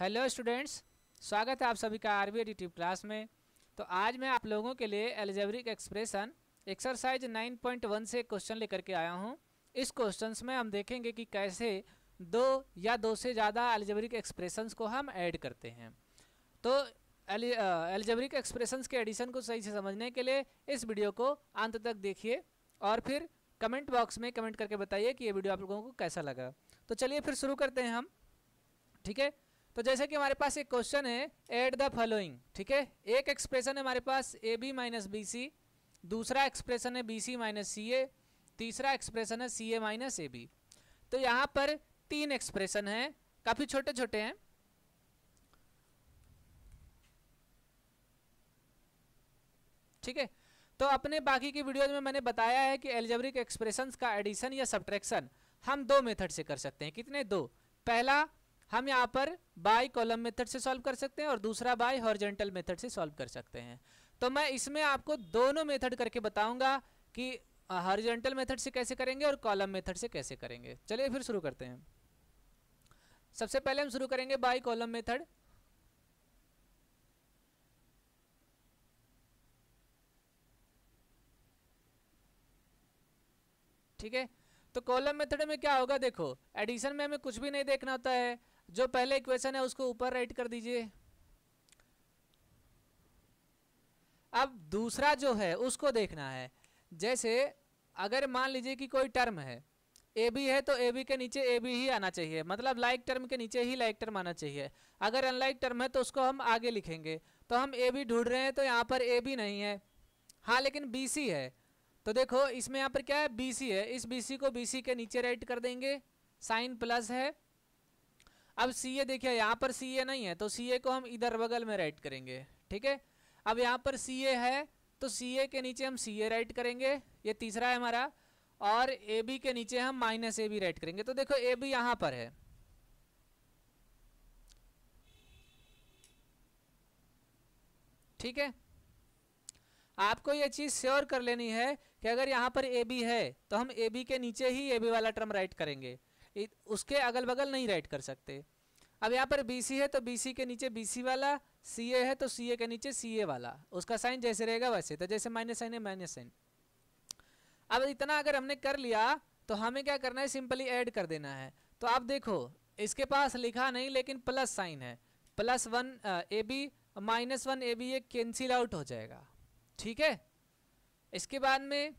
hello students स्वागत है आप सभी का आर बी क्लास में तो आज मैं आप लोगों के लिए एल्जेब्रिक एक्सप्रेशन एक्सरसाइज 9.1 से क्वेश्चन लेकर के आया हूँ इस क्वेश्चन में हम देखेंगे कि कैसे दो या दो से ज़्यादा एल्जेब्रिक एक्सप्रेशंस को हम ऐड करते हैं तो एल्जेब्रिक एक्सप्रेशंस के एडिशन को सही से समझने के लिए इस वीडियो को अंत तक देखिए और फिर कमेंट बॉक्स में कमेंट करके बताइए कि ये वीडियो आप लोगों को कैसा लगा तो चलिए फिर शुरू करते हैं हम ठीक है तो जैसे कि हमारे पास एक क्वेश्चन है एट द फॉलोइंग ठीक है एक एक्सप्रेशन है हमारे पास A B minus B C दूसरा एक्सप्रेशन है बी सी माइनस सी ए तीसरा एक्सप्रेशन है सी ए माइनस ए बी तो यहाँ पर तीन एक्सप्रेशन हैं काफ़ी छोटे छोटे हैं ठीक है तो अपने बाकी की वीडियोज में मैंने बताया है कि एल्जेब्रिक एक्सप्रेशंस का एडिशन या सब्ट्रैक्शन हम दो मेथड से कर सकते हैं कितने दो पहला हम यहाँ पर बाई कॉलम मेथड से सॉल्व कर सकते हैं और दूसरा बाई हॉर्जेंटल मेथड से सॉल्व कर सकते हैं तो मैं इसमें आपको दोनों मेथड करके बताऊंगा कि हॉर्जेंटल मेथड से कैसे करेंगे और कॉलम मेथड से कैसे करेंगे चलिए फिर शुरू करते हैं सबसे पहले हम शुरू करेंगे बाई कॉलम मेथड ठीक है तो कॉलम मेथड में क्या होगा देखो एडिशन में हमें कुछ भी नहीं देखना होता है जो पहले इक्वेशन है उसको ऊपर राइट कर दीजिए अब दूसरा जो है उसको देखना है जैसे अगर मान लीजिए कि कोई टर्म है ए बी है तो ए बी के नीचे ए बी ही आना चाहिए मतलब लाइक टर्म के नीचे ही लाइक टर्म आना चाहिए अगर अनलाइक टर्म है तो उसको हम आगे लिखेंगे तो हम ए बी ढूंढ रहे हैं तो यहाँ पर ए बी नहीं है हाँ लेकिन बी सी है तो देखो इसमें यहाँ पर क्या है बी सी है इस बी सी को बी सी के नीचे राइट कर देंगे साइन प्लस है अब सी ए देखिए यहाँ पर सी ए नहीं है तो सी ए को हम इधर बगल में राइट करेंगे ठीक है अब यहाँ पर सी ए है तो सी ए के नीचे हम सी ए राइट करेंगे ये तीसरा है हमारा और ए बी के नीचे हम माइनस ए बी राइट करेंगे तो देखो ए बी यहाँ पर है ठीक है आपको ये चीज़ श्योर कर लेनी है कि अगर यहाँ पर ए बी है तो हम ए बी के नीचे ही ए बी वाला टर्म राइट करेंगे उसके अगल बगल नहीं राइट कर सकते अब यहाँ पर बी है तो बी के नीचे बी वाला सी है तो सी के नीचे सी वाला उसका साइन जैसे रहेगा वैसे तो जैसे माइनस साइन है माइनस साइन अब इतना अगर हमने कर लिया तो हमें क्या करना है सिंपली ऐड कर देना है तो आप देखो इसके पास लिखा नहीं लेकिन प्लस साइन है plus one A B minus one A B ये कैंसिल आउट हो जाएगा ठीक है इसके बाद में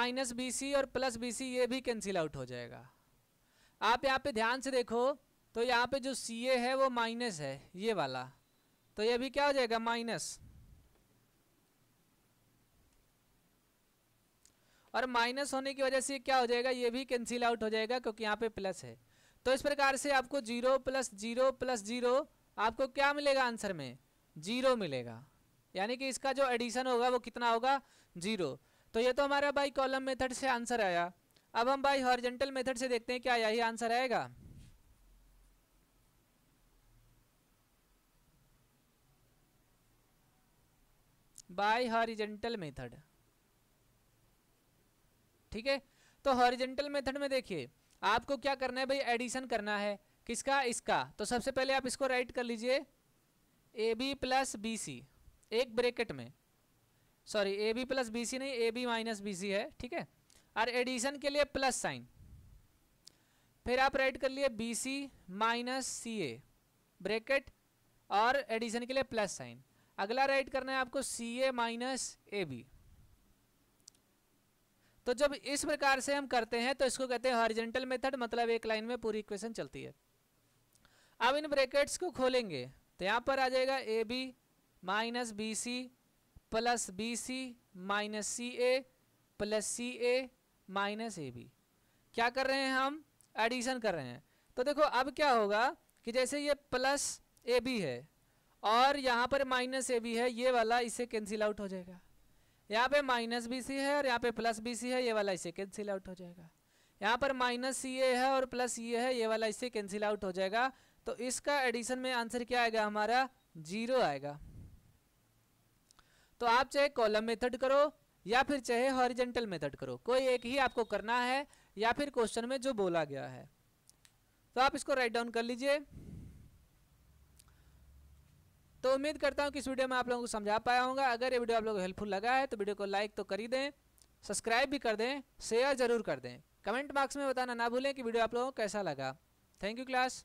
माइनस बी सी और प्लस बी सी ये भी कैंसिल आउट हो जाएगा आप यहाँ पे ध्यान से देखो तो यहाँ पे जो सी ए है वो माइनस है ये वाला तो ये भी क्या हो जाएगा माइनस और माइनस होने की वजह से क्या हो जाएगा ये भी कैंसिल आउट हो जाएगा क्योंकि यहाँ पे प्लस है तो इस प्रकार से आपको zero plus zero plus zero आपको क्या मिलेगा आंसर में जीरो मिलेगा यानी कि इसका जो एडिशन होगा वो कितना होगा जीरो तो ये तो हमारा बाई कॉलम मेथड से आंसर आया अब हम भाई हॉरिजेंटल मेथड से देखते हैं क्या यही आंसर आएगा बाय हॉरिजेंटल मेथड ठीक है तो हॉरिजेंटल मेथड में देखिए आपको क्या करना है भाई एडिशन करना है किसका इसका तो सबसे पहले आप इसको राइट कर लीजिए A B plus B C एक ब्रेकेट में sorry A B plus B C नहीं A B minus B C है ठीक है और एडिशन के लिए प्लस साइन फिर आप राइट कर लिए B C minus C A bracket और एडिशन के लिए प्लस साइन अगला राइट करना है आपको सी ए माइनस ए बी तो जब इस प्रकार से हम करते हैं तो इसको कहते हैं हॉरिजेंटल मेथड मतलब एक लाइन में पूरी इक्वेशन चलती है अब इन ब्रैकेट्स को खोलेंगे तो यहाँ पर आ जाएगा A B minus B C plus B C minus C A plus C A minus A B क्या कर रहे हैं हम एडिशन कर रहे हैं तो देखो अब क्या होगा कि जैसे ये प्लस ए बी है और यहाँ पर माइनस ए बी है ये वाला इसे कैंसिल आउट हो जाएगा यहाँ पे माइनस बी सी है और यहाँ पे प्लस बी सी है ये वाला इसे कैंसिल आउट हो जाएगा यहाँ पर माइनस सी ए है और प्लस ये e है ये वाला इसे कैंसिल आउट हो जाएगा तो इसका एडिशन में आंसर क्या आएगा हमारा जीरो आएगा तो आप चाहे कॉलम मेथड करो या फिर चाहे हॉरिजेंटल मेथड करो कोई एक ही आपको करना है या फिर क्वेश्चन में जो बोला गया है तो आप इसको राइट डाउन कर लीजिए तो उम्मीद करता हूँ कि इस वीडियो में आप लोगों को समझा पाया होगा अगर ये वीडियो आप लोगों को हेल्पफुल लगा है तो वीडियो को लाइक तो कर ही दें सब्सक्राइब भी कर दें शेयर जरूर कर दें कमेंट बॉक्स में बताना ना भूलें कि वीडियो आप लोगों को कैसा लगा थैंक यू क्लास